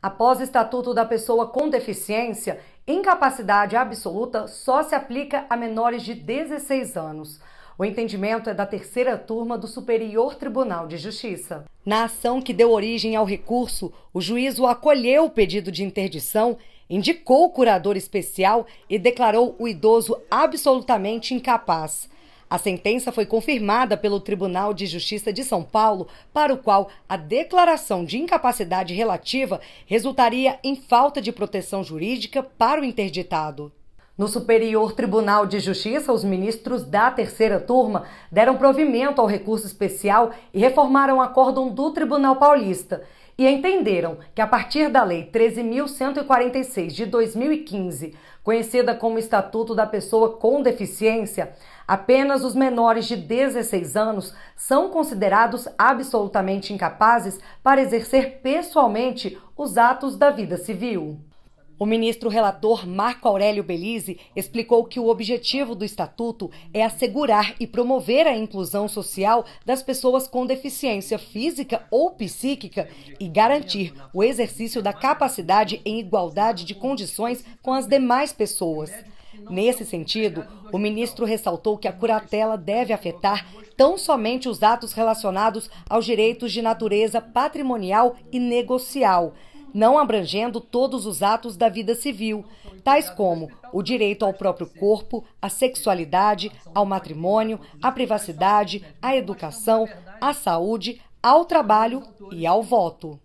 Após o Estatuto da Pessoa com Deficiência, incapacidade absoluta só se aplica a menores de 16 anos. O entendimento é da terceira turma do Superior Tribunal de Justiça. Na ação que deu origem ao recurso, o juízo acolheu o pedido de interdição, indicou o curador especial e declarou o idoso absolutamente incapaz. A sentença foi confirmada pelo Tribunal de Justiça de São Paulo, para o qual a declaração de incapacidade relativa resultaria em falta de proteção jurídica para o interditado. No Superior Tribunal de Justiça, os ministros da terceira turma deram provimento ao recurso especial e reformaram o acórdão do Tribunal Paulista e entenderam que a partir da Lei 13.146 de 2015, conhecida como Estatuto da Pessoa com Deficiência, apenas os menores de 16 anos são considerados absolutamente incapazes para exercer pessoalmente os atos da vida civil. O ministro relator Marco Aurélio Belize explicou que o objetivo do estatuto é assegurar e promover a inclusão social das pessoas com deficiência física ou psíquica e garantir o exercício da capacidade em igualdade de condições com as demais pessoas. Nesse sentido, o ministro ressaltou que a curatela deve afetar tão somente os atos relacionados aos direitos de natureza patrimonial e negocial não abrangendo todos os atos da vida civil, tais como o direito ao próprio corpo, à sexualidade, ao matrimônio, à privacidade, à educação, à saúde, ao trabalho e ao voto.